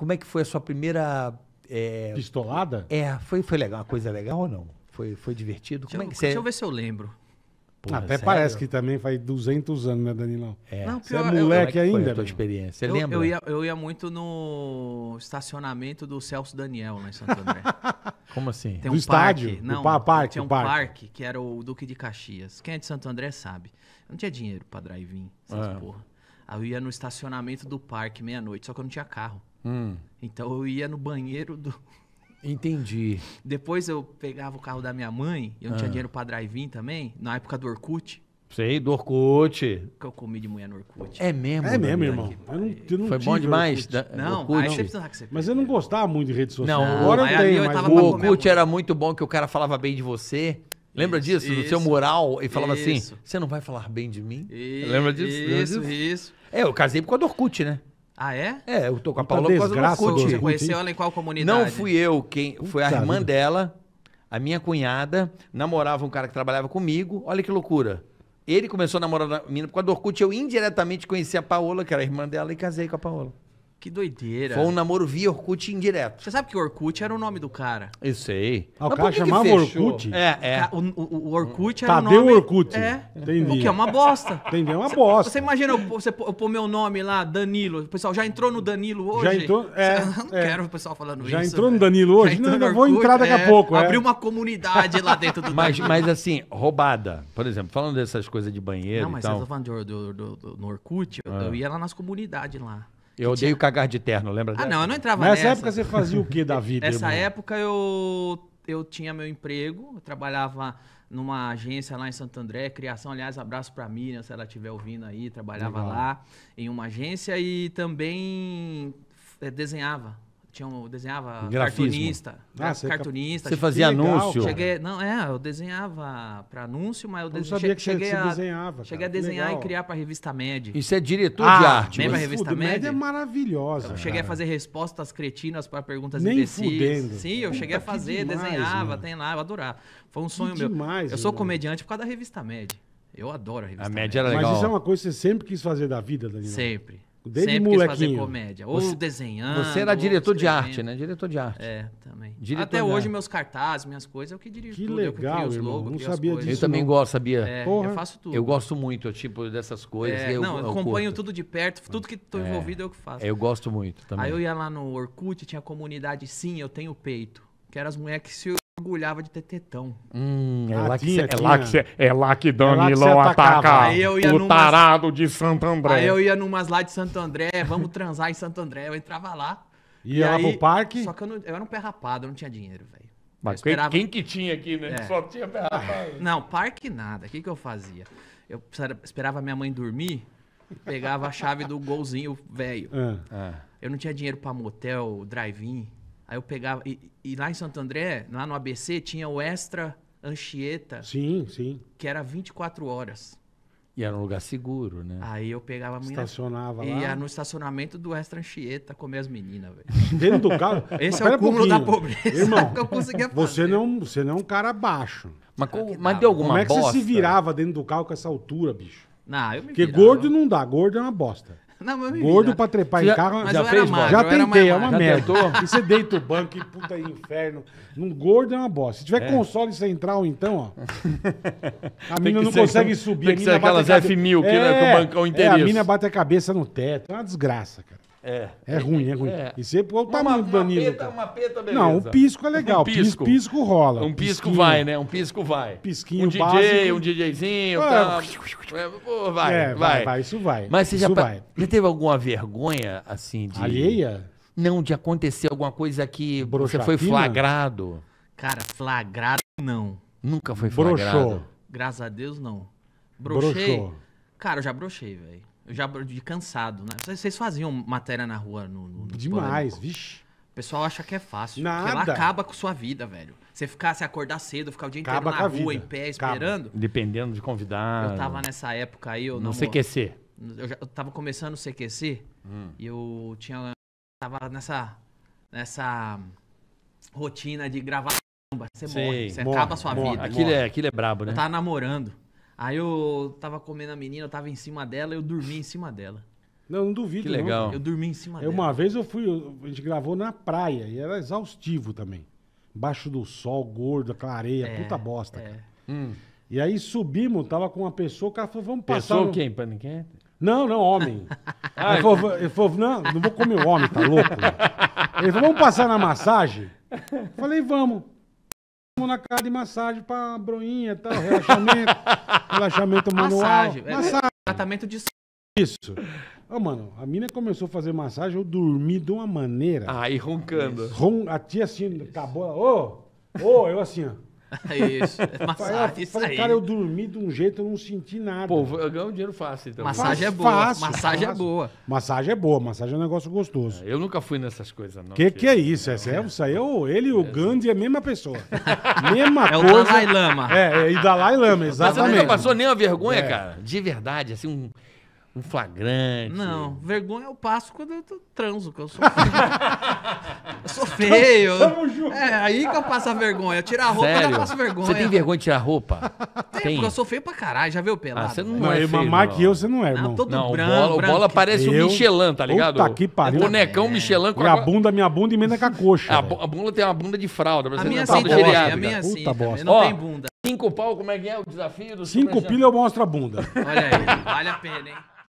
Como é que foi a sua primeira. É... Pistolada? É, foi, foi legal, uma coisa legal ou não? Foi, foi divertido? Deixa, é que eu, você... deixa eu ver se eu lembro. Porra, Até sério? parece que também faz 200 anos, né, Danilão? É. Não, pior, você é moleque é eu, ainda? Foi a tua né? experiência, você eu, lembra? Eu ia, eu ia muito no estacionamento do Celso Daniel, lá em Santo André. Como assim? Tem um do estádio? Não, pa parque, tinha um parque. parque. que era o Duque de Caxias. Quem é de Santo André sabe. Eu não tinha dinheiro pra drive-in, essas ah. porra. Aí eu ia no estacionamento do parque meia-noite, só que eu não tinha carro. Hum. Então eu ia no banheiro do. Entendi. Depois eu pegava o carro da minha mãe, eu não ah. tinha dinheiro pra drive-in também, na época do Orkut. Sei, do Orkut. Que eu comi de mulher no Orkut. É mesmo? É mesmo, irmão. eu não, eu não Foi bom demais. Da, não, Orkut. mas eu não gostava muito de redes sociais. Não, não agora eu tenho, mas... O Orkut era muito bom que o cara falava bem de você. Lembra disso? do seu mural? E falava assim, isso. assim, você não vai falar bem de mim? Isso, Lembra disso? Isso, isso. É, eu casei por causa do Orkut, né? Ah, é? É, eu tô com a então, Paula por causa desgraça, do Você conheceu ela em qual comunidade? Não fui eu quem... Foi a irmã dela, a minha cunhada, namorava um cara que trabalhava comigo. Olha que loucura. Ele começou a namorar a menina por causa do Orkut. Eu indiretamente conheci a Paola, que era a irmã dela, e casei com a Paola. Que doideira. Foi um namoro via Orkut indireto. Você sabe que Orkut era o nome do cara. Eu sei. Ah, o Mas cara que chamava fechou? Orkut? É, é. O, o, o Orkut era o nome... Orkut. É. Entendi. O que é uma bosta. Entendi, é uma bosta. Você imagina eu, você pôr meu nome lá, Danilo. O pessoal já entrou no Danilo hoje? Já entrou, é. não é. quero o pessoal falando já isso. Já entrou velho. no Danilo hoje? Não, vou entrar daqui é. a pouco. É. Abriu uma comunidade lá dentro do mas, mas assim, roubada. Por exemplo, falando dessas coisas de banheiro Não, mas e tal. você tá falando de, do, do, do, no Orkut, eu, eu ah. ia lá nas comunidades lá. Eu odeio tinha... cagar de terno, lembra? Ah, não, eu não entrava nessa. Nessa época você fazia o que da vida? nessa irmão? época eu, eu tinha meu emprego, eu trabalhava numa agência lá em Santo André, criação, aliás, abraço para Miriam, se ela estiver ouvindo aí, trabalhava Legal. lá em uma agência e também é, desenhava tinha um, eu desenhava Grafismo. cartunista. Ah, você cartunista. Você fazia anúncio? Cheguei, não, é, eu desenhava para anúncio, mas eu, eu desenhava. sabia que cheguei você a, desenhava. Cheguei a desenhar legal. e criar para a revista Med. Isso é diretor ah, de arte. Lembra a revista Med? é maravilhosa. Eu cheguei cara. a fazer respostas cretinas para perguntas Nem imbecis. Fudendo. Sim, eu Puta, cheguei a fazer, demais, desenhava, mano. tem lá, eu adorava. Foi um sonho que meu. Demais, eu sou mano. comediante por causa da revista Med. Eu adoro a revista. A média era legal. Mas isso é uma coisa que você sempre quis fazer da vida, Daniel? Sempre. Desde Sempre molequinho. fazer comédia. Ou você, desenhando. Você era diretor de arte, né? Diretor de arte. É, também. Diretor Até hoje, arte. meus cartazes, minhas coisas, é o que dirijo que tudo. Legal, eu que irmão, os não sabia disso. Eu também gosto, sabia? É, eu faço tudo. Eu gosto muito, tipo, dessas coisas. É, eu, não, eu, eu acompanho curto. tudo de perto, tudo que estou é. envolvido é o que faço. Eu gosto muito também. Aí eu ia lá no Orkut, tinha comunidade Sim, Eu Tenho Peito. Que eram as mulheres que se orgulhava de ter tetão. Hum, é, ah, lá que cê, é, lá que cê, é Danilão é atacava. o tarado de Santo André. Aí eu ia numas lá de Santo André, vamos transar em Santo André. Eu entrava lá. Ia e lá aí, pro parque? Só que eu, não, eu, era um pé rapado, eu não tinha dinheiro, velho. Mas esperava... quem, que tinha aqui, né? É. Só tinha pé rapado. Não, parque nada. O que, que eu fazia? Eu esperava minha mãe dormir, pegava a chave do golzinho velho. É. Eu não tinha dinheiro pra motel, drive-in. Aí eu pegava. E, e, lá em Santo André, lá no ABC, tinha o Extra Anchieta. Sim, sim. Que era 24 horas. E era um lugar seguro, né? Aí eu pegava a menina. Estacionava e lá. Ia no estacionamento do Extra Anchieta comer as meninas, velho. Dentro do carro? Esse é o cúmulo um da pobreza Irmão, que eu conseguia fazer. Você não, você não é um cara baixo. Mas, como, mas deu alguma Como é que bosta? você se virava dentro do carro com essa altura, bicho? Não, eu me Porque virava. gordo não dá, gordo é uma bosta. Não, mas Gordo pra trepar já, em carro. Mas já fez, era Já tentei, é uma magro. merda. E você deita o banco e puta aí, inferno. Num gordo é uma bosta. Se tiver É. console central, então, ó. A mina não ser- consegue então subir. tem que ser aquelas F1000 que, né, que o é, bancão é, a mina bate a cabeça no teto. É uma desgraça, cara. É. É ruim, é ruim. É. E sempre o tamanho do Danilo. Uma peta, uma peta, beleza. Não, o pisco é legal. Um pisco. pisco rola. Um pisco Pisquinho. vai, né? Um pisco vai. Pisquinho um DJ, básico. um DJzinho, ah, tal. É, vai, é, vai, vai, Isso vai. Mas você isso já, vai. já teve alguma vergonha, assim, de... Alheia? Não, de acontecer alguma coisa que Broxatina? você foi flagrado. Cara, flagrado não. Nunca foi flagrado. Broxou. Graças a Deus, não. Brochei? Cara, eu já brochei, velho já de cansado, né? Vocês faziam matéria na rua no, no, no Demais, pânico. vixe. O pessoal acha que é fácil. Nada. Porque ela acaba com sua vida, velho. Você ficar, acordar cedo, ficar o dia acaba inteiro na rua, em pé, esperando. Acaba. Dependendo de convidado Eu tava nessa época aí, eu não. No CQC. Eu, já, eu tava começando o CQC hum. e eu tinha. Tava nessa. nessa rotina de gravar. Você morre, você morre, acaba a sua morre. vida. Aquilo é, aquilo é brabo, né? Eu tava namorando. Aí eu tava comendo a menina, eu tava em cima dela, eu dormi em cima dela. Não, não duvido. Que legal. Não. Eu dormi em cima dela. Uma vez eu fui, a gente gravou na praia e era exaustivo também. Baixo do sol, gordo, aquela areia, é, puta bosta, é. hum. E aí subimos, tava com uma pessoa, o cara falou, vamos passar. Pessoa no... quem? Paniquete? Não, não, homem. ele, falou, ele falou, não, não vou comer homem, tá louco? Né? Ele falou, vamos passar na massagem? Falei, vamos na casa de massagem pra broinha e tal, relaxamento, relaxamento manual. Massagem, é massagem. É, tratamento de isso. Ô, oh, mano, a mina começou a fazer massagem, eu dormi de uma maneira. Ah, e roncando. Ron, a tia assim, acabou. Ô, oh, ô, oh, eu assim, ó. Isso, é massagem, isso falei, aí. Cara, eu dormi de um jeito, eu não senti nada. Pô, eu ganho dinheiro fácil então. Massagem é boa. Fácil, massagem é boa. Massagem é boa, massagem é um negócio gostoso. É, eu nunca fui nessas coisas, não. Que que, que é isso? É, é, isso aí é ele e o é, Gandhi é a mesma pessoa. mesma é coisa. É o Dalai Lama. É, e Dalai Lama, exatamente. Mas você nunca passou nem uma vergonha, cara? De verdade, assim, um um flagrante. Não, vergonha eu passo quando eu tô transo, que eu sou feio. eu sou feio. Tamo junto. É, aí que eu passo a vergonha. Tirar a roupa, Sério? eu passo vergonha. Você tem vergonha de tirar roupa? Tem, tem. porque eu sou feio pra caralho. Já viu ah, pelado? Ah, você não, não é, é feio, mamar que eu, você não é, irmão. Não, todo não, branco, bola, branco. bola parece eu... o Michelin, tá ligado? Puta que pariu. O bonecão é. Michelin. Com a... Minha bunda, minha bunda emenda com a coxa. A, a bunda tem uma bunda de fralda. É a minha sim, a minha sim. Puta assim bosta. Não tem bunda. Cinco pau, como é que é o desafio Cinco pila eu mostro a bunda. Olha aí, vale a pena, hein?